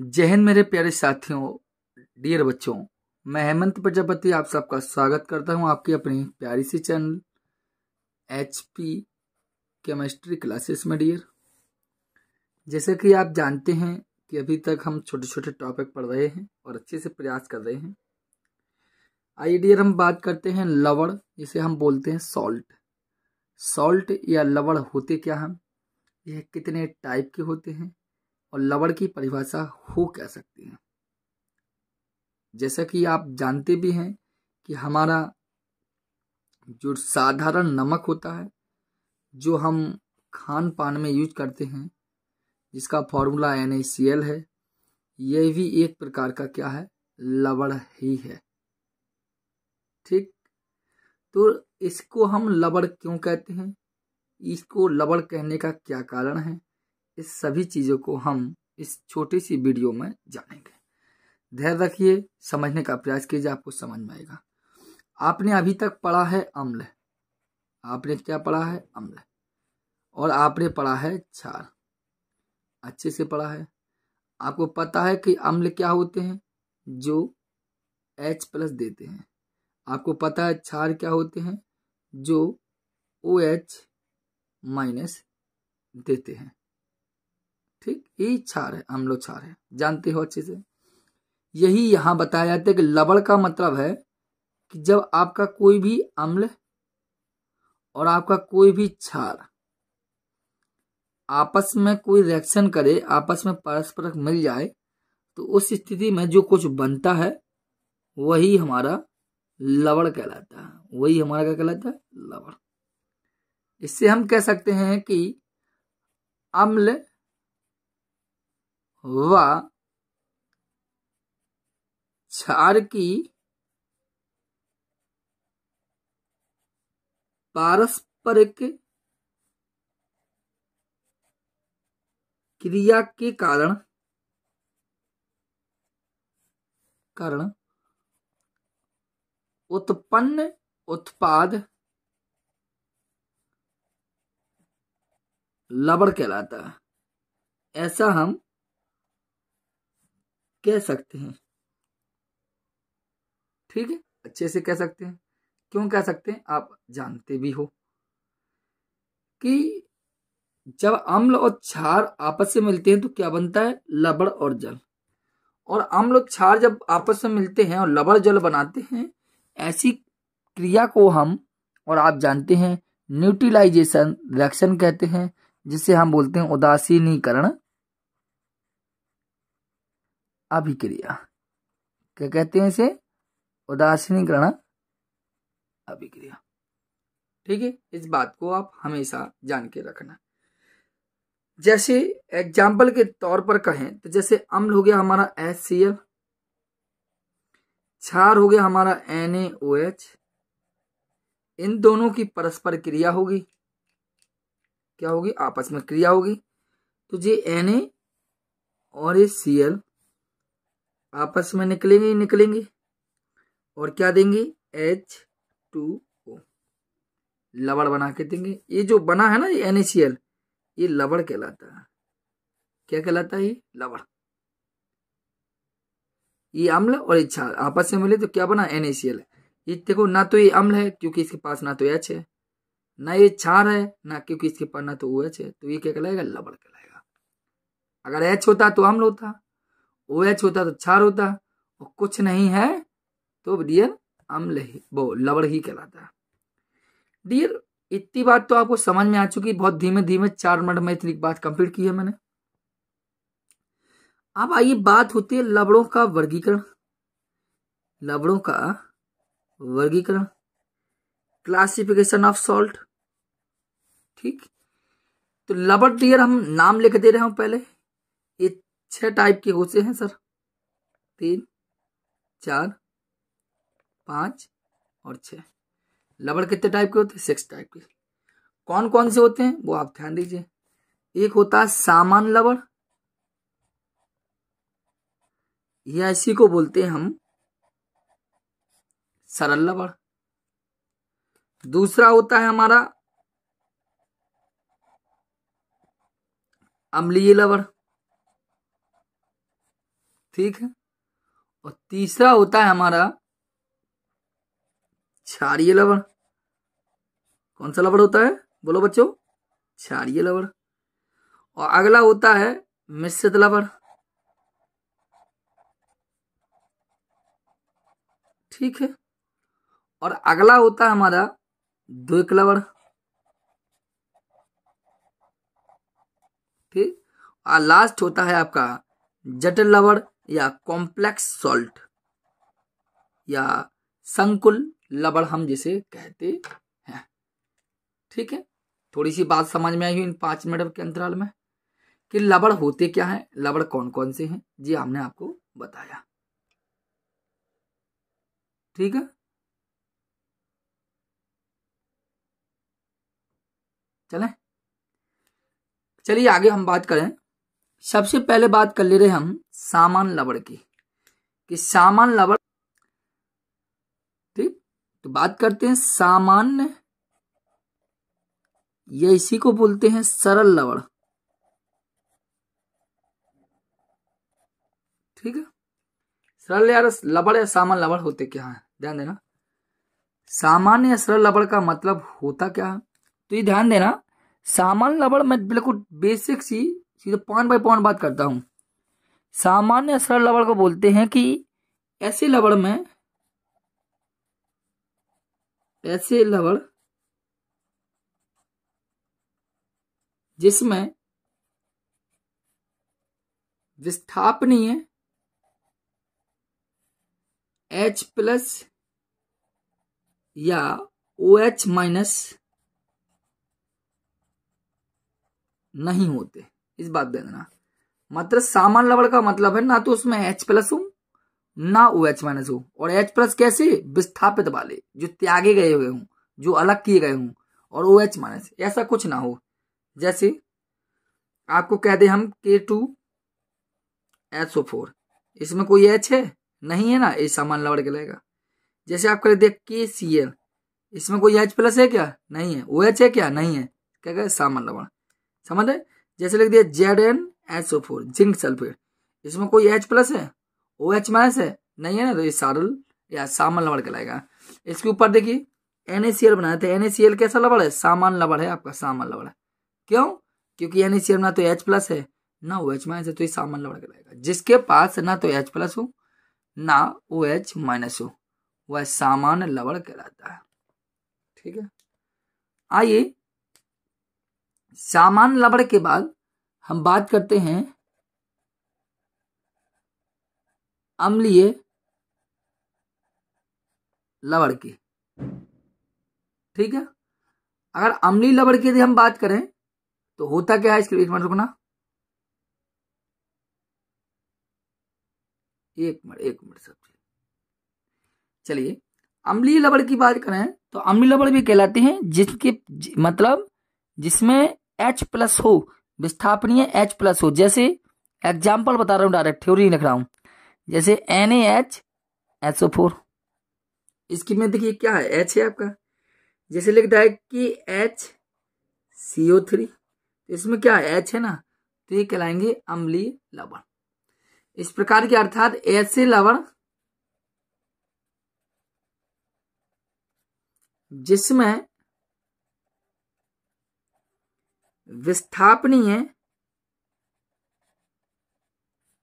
जहन मेरे प्यारे साथियों डियर बच्चों मैं हेमंत प्रजापति आप सबका स्वागत करता हूं आपकी अपनी प्यारी सी channel H P chemistry classes में डियर जैसा कि आप जानते हैं कि अभी तक हम छोटे छोटे टॉपिक पढ़ रहे हैं और अच्छे से प्रयास कर रहे हैं आइए डियर हम बात करते हैं लवड़ जिसे हम बोलते हैं सॉल्ट सॉल्ट या लवड़ होते क्या हम यह कितने टाइप के होते हैं और लवड़ की परिभाषा हो कह सकते हैं जैसा कि आप जानते भी हैं कि हमारा जो साधारण नमक होता है जो हम खान पान में यूज करते हैं जिसका फॉर्मूला एन है यह भी एक प्रकार का क्या है लवड़ ही है ठीक तो इसको हम लबड़ क्यों कहते हैं इसको लबड़ कहने का क्या कारण है इस सभी चीज़ों को हम इस छोटी सी वीडियो में जानेंगे ध्यान रखिए समझने का प्रयास कीजिए आपको समझ में आएगा आपने अभी तक पढ़ा है अम्ल आपने क्या पढ़ा है अम्ल और आपने पढ़ा है क्षार अच्छे से पढ़ा है आपको पता है कि अम्ल क्या होते हैं जो H प्लस देते हैं आपको पता है क्षार क्या होते हैं जो ओ OH एच माइनस देते हैं ठीक यही क्षार है अम्लो क्षार है जानते हो अच्छे से यही यहां बताया जाता है कि लवण का मतलब है कि जब आपका कोई भी अम्ल और आपका कोई भी क्षार आपस में कोई रिएक्शन करे आपस में परस्पर मिल जाए तो उस स्थिति में जो कुछ बनता है वही हमारा लवण कहलाता है वही हमारा क्या कहलाता है लवण इससे हम कह सकते हैं कि अम्ल व छार की पारस्परिक क्रिया के कारण कारण उत्पन्न उत्पाद लबड़ कहलाता है ऐसा हम कह सकते हैं ठीक है अच्छे से कह सकते हैं क्यों कह सकते हैं आप जानते भी हो कि जब अम्ल और क्षार आपस से मिलते हैं तो क्या बनता है लबड़ और जल और अम्ल और क्षार जब आपस में मिलते हैं और लबड़ जल बनाते हैं ऐसी क्रिया को हम और आप जानते हैं न्यूट्रिलाइजेशन रिएक्शन कहते हैं जिसे हम बोलते हैं उदासीनीकरण अभिक्रिया क्या कहते हैं इसे उदासीनीकरण अभिक्रिया ठीक है इस बात को आप हमेशा जान के रखना जैसे एग्जाम्पल के तौर पर कहें तो जैसे अम्ल हो गया हमारा एच सी एल क्षार हो गया हमारा एन एच इन दोनों की परस्पर क्रिया होगी क्या होगी आपस में क्रिया होगी तो ये एन और ये सी एल आपस में निकलेंगे ही निकलेंगे और क्या देंगे एच टू ओ लबड़ बना के देंगे ये जो बना है ना ये एन ये लबड़ कहलाता है क्या कहलाता है ये लबड़ ये अम्ल और ये क्षार आपस में मिले तो क्या बना एन ये देखो ना तो ये अम्ल है क्योंकि इसके पास ना तो एच है ना ये छार है ना क्योंकि इसके पास ना तो ओ एच है तो ये क्या कहलाएगा लबड़ कहलाएगा अगर एच होता तो अम्ल होता ओ एच होता तो क्षार होता और कुछ नहीं है तो डियर अम्ल ही वो लवड़ ही कहलाता डियर इतनी बात तो आपको समझ में आ चुकी बहुत धीमे धीमे चार मिनट में इतनी बात कंप्लीट की है मैंने अब आइए बात होती है लवड़ों का वर्गीकरण लवड़ों का वर्गीकरण क्लासिफिकेशन ऑफ सॉल्ट ठीक तो लवड़ डियर हम नाम लिख दे रहे हो पहले ये छह टाइप के होते हैं सर तीन चार पाँच और छः लबड़ कितने टाइप के होते हैं सिक्स टाइप के कौन कौन से होते हैं वो आप ध्यान दीजिए एक होता है सामान लबड़ या इसी को बोलते हैं हम सरल लबड़ दूसरा होता है हमारा अम्लीय लबड़ ठीक है और तीसरा होता है हमारा क्षारिय लवण कौन सा लवण होता है बोलो बच्चों क्षारिय लवण और अगला होता है मिश्रित लवण ठीक है और अगला होता है हमारा द्विक लवण ठीक और लास्ट होता है आपका जटिल लवण या कॉम्प्लेक्स सॉल्ट या संकुल लबड़ हम जिसे कहते हैं ठीक है थोड़ी सी बात समझ में आई हुई इन पांच मिनट के अंतराल में कि लबड़ होते क्या हैं लबड़ कौन कौन से हैं जी हमने आपको बताया ठीक है चले चलिए आगे हम बात करें सबसे पहले बात कर ले रहे हम सामान लवण की कि सामान लवण ठीक तो बात करते हैं सामान्य या इसी को बोलते हैं सरल लवण ठीक है सरल यार लवण या सामान लवण होते क्या है ध्यान देना सामान्य या सरल लवण का मतलब होता क्या है तो ये ध्यान देना सामान्य लवण में बिल्कुल बेसिक सी सीधे पॉइंट बाई पॉइंट बात करता हूं सामान्य सरल लवण को बोलते हैं कि ऐसे लवण में ऐसे लवण जिसमें विस्थापनीय एच प्लस या ओ एच माइनस नहीं होते इस बात दे देना मात्र सामान लवण का मतलब है ना तो उसमें एच प्लस हो ना ओ एच माइनस हो और एच प्लस कैसे विस्थापित वाले जो त्यागे गए हुए हूं जो अलग किए गए हूं और ओ एच माइनस ऐसा कुछ ना हो जैसे आपको कह दे हम के टू एच ओ फोर इसमें कोई एच है नहीं है ना ये सामान लवड़ के लगेगा जैसे आप कह दे के सी एल इसमें कोई एच प्लस है क्या नहीं है ओ एच है क्या नहीं है क्या कहे सामान लवण समझ रहे जैसे लिख दिया Z N H O four zinc sulphate इसमें कोई एच प्लस है ओ एच माइनस है नहीं है ना तो ये सारल या सामान लवण कहलाएगा इसके ऊपर देखिए एन बनाया था एन कैसा लवण है सामान लवण है आपका सामान लवण है क्यों क्योंकि एन ना तो एच प्लस है ना ओ एच माइनस है तो ये सामान लवण कहलाएगा जिसके पास ना तो एच प्लस हो ना ओ एच माइनस हो वह सामान लवण कहलाता है ठीक है आइए सामान लबड़ के बाद हम बात करते हैं अम्लीय लबड़ की ठीक है अगर अम्ली लबड़ की यदि हम बात करें तो होता क्या है इसके एक मिनट रुकना एक मिनट एक मिनट सब चलिए अम्लीय लबड़ की बात करें तो अम्ली लबड़ भी कहलाते हैं जिसके मतलब जिसमें एच प्लस हो विस्थापनीय एच प्लस हो जैसे एग्जाम्पल बता रहा हूँ डायरेक्ट थ्योरी लिख रहा हूँ जैसे N H H O four इसकी में देखिए क्या है एच है आपका जैसे लिखता है कि एच सी ओ थ्री इसमें क्या है एच है ना तो ये कहलाएंगे अम्लीय लवण इस प्रकार के अर्थात ऐसे लवण जिसमें विस्थापनीय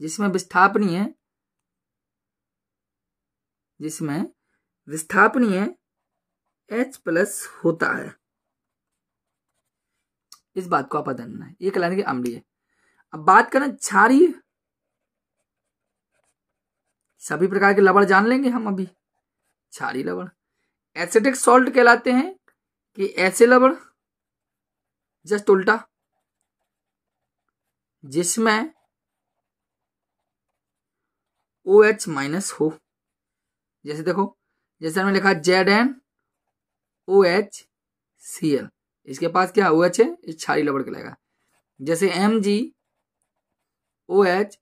जिसमें विस्थापनीय जिसमें विस्थापनीय एच प्लस होता है इस बात को आप जानना है ये कहलाने की अम्लीय अब बात करें क्षारीय सभी प्रकार के लवण जान लेंगे हम अभी क्षारीय लवण एसिडिक सॉल्ट कहलाते हैं कि ऐसे लवण जस्ट उल्टा जिसमें ओ एच माइनस हो जैसे देखो जैसे हमने लिखा Z N O H C L इसके पास क्या ओ एच है इस छारी लबड़ के लगेगा जैसे M G O H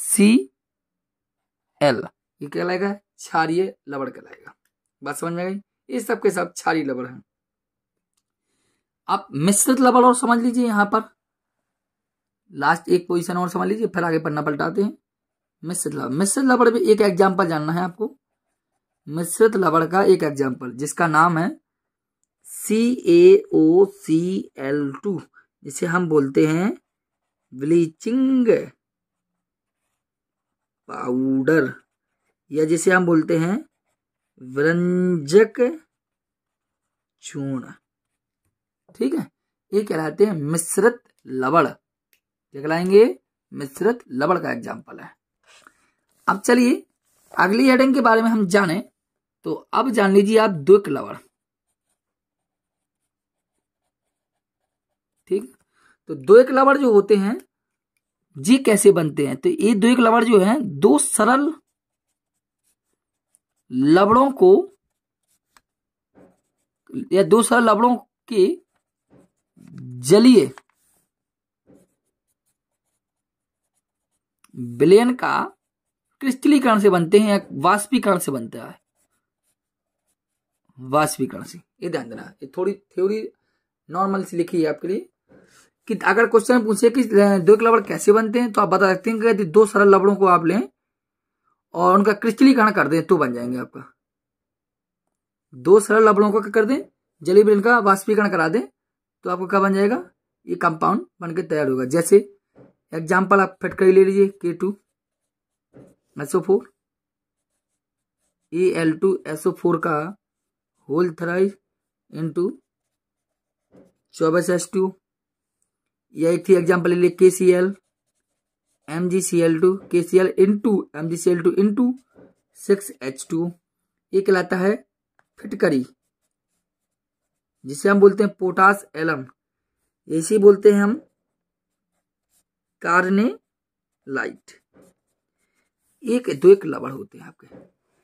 C L ये क्या लगेगा लबड़ के कहलाएगा बात समझ में गई ये सब के सब छारी लबड़ है आप मिश्रित लवण और समझ लीजिए यहाँ पर लास्ट एक पोजीशन और समझ लीजिए फिर आगे पन्ना पलटाते हैं मिश्रित लवण मिश्रित लवण में एक एग्जाम्पल जानना है आपको मिश्रित लवण का एक एग्जाम्पल जिसका नाम है सी ए ओ सी एल टू जिसे हम बोलते हैं ब्लीचिंग पाउडर या जिसे हम बोलते हैं व्रंजक चूर्ण ठीक है ये कहलाते हैं मिश्रित लवण क्या कहलाएंगे मिश्रित लवण का एग्जाम्पल है अब चलिए अगली हेडिंग के बारे में हम जाने तो अब जान लीजिए आप द्विक लवण ठीक तो द्विक लवण जो होते हैं जी कैसे बनते हैं तो ये द्विक लवण जो है दो सरल लवणों को या दो सरल लवणों के जलीय बिलियन का क्रिस्टलीकरण से बनते हैं या वाष्पीकरण से बनता है वाष्पीकरण से ये ध्यान देना ये थोड़ी थ्योरी नॉर्मल सी लिखी है आपके लिए कि अगर क्वेश्चन पूछे कि दो लबड़ कैसे बनते हैं तो आप बता सकते हैं कि यदि दो सरल लबड़ों को आप लें और उनका क्रिस्टलीकरण कर दें तो बन जाएंगे आपका दो सरल लबड़ों का कर दें जली विलयन का वाष्पीकरण करा दें तो आपको क्या बन जाएगा ये कंपाउंड बनकर तैयार होगा जैसे एग्जाम्पल आप फट कर ले लीजिए K two SO four A L two SO four का होल थ्राइज इंटू चौबीस एस टू या एक थी एग्जाम्पल ले लीजिए K C L M G C L two K C L into M G C L two into six H two ये कहलाता है फिटकरी जिसे हम बोलते हैं पोटास एलम इसे बोलते हैं हम कार्ने लाइट एक दो एक लवण होते हैं आपके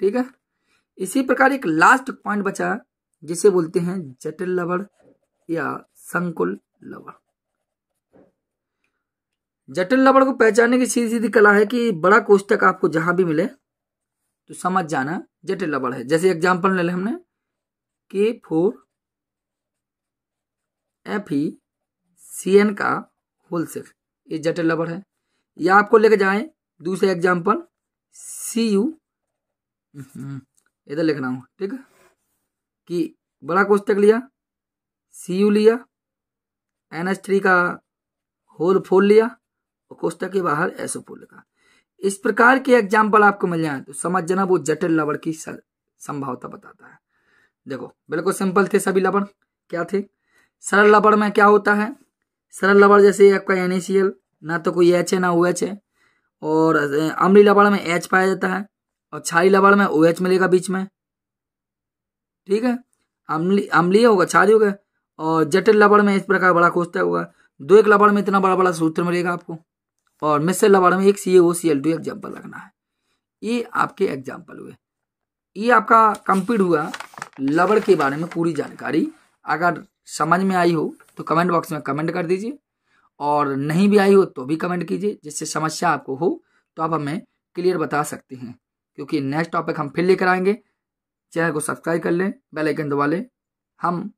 ठीक है इसी प्रकार एक लास्ट पॉइंट बचा जिसे बोलते हैं जटिल लवण या संकुल लवण जटिल लवण को पहचानने की सीधी सीधी कला है कि बड़ा कोष्टक आपको जहां भी मिले तो समझ जाना जटिल लवण है जैसे एग्जाम्पल ले लें हमने K four F E C N का होल सेल ये जटिल लबड़ है या आपको लेके जाए दूसरे एग्जाम्पल सी यू इधर लिख रहा हूँ ठीक है कि बड़ा कोष्टक लिया सी यू लिया एन एच थ्री का होल फोल लिया और कोष्टक के बाहर एसओ फोल लिखा इस प्रकार के एग्जाम्पल आपको मिल जाए तो समझ जाना वो जटिल लवण की संभावता बताता है देखो बिल्कुल सिंपल थे सभी लवण क्या थे सरल लबड़ में क्या होता है सरल लबड़ जैसे आपका एन ना तो कोई एच है ना ओ एच है और अमली लबड़ में एच पाया जाता है और छारी लबड़ में ओ एच मिलेगा बीच में ठीक है अम्ली अम्ली होगा क्षारी होगा और जटिल लबड़ में इस प्रकार बड़ा खोजता होगा दो एक लबड़ में इतना बड़ा बड़ा सूत्र मिलेगा आपको और मिश्र लबड़ में एक C O C L two example रखना है ये आपके एग्जाम्पल हुए ये आपका कंप्लीट हुआ लबड़ के बारे में पूरी जानकारी अगर समझ में आई हो तो कमेंट बॉक्स में कमेंट कर दीजिए और नहीं भी आई हो तो भी कमेंट कीजिए जिससे समस्या आपको हो तो आप हमें क्लियर बता सकते हैं क्योंकि नेक्स्ट टॉपिक हम फिर लेकर आएंगे चैनल को सब्सक्राइब कर लें बेल आइकन दबा लें हम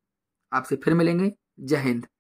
आपसे फिर मिलेंगे जय हिंद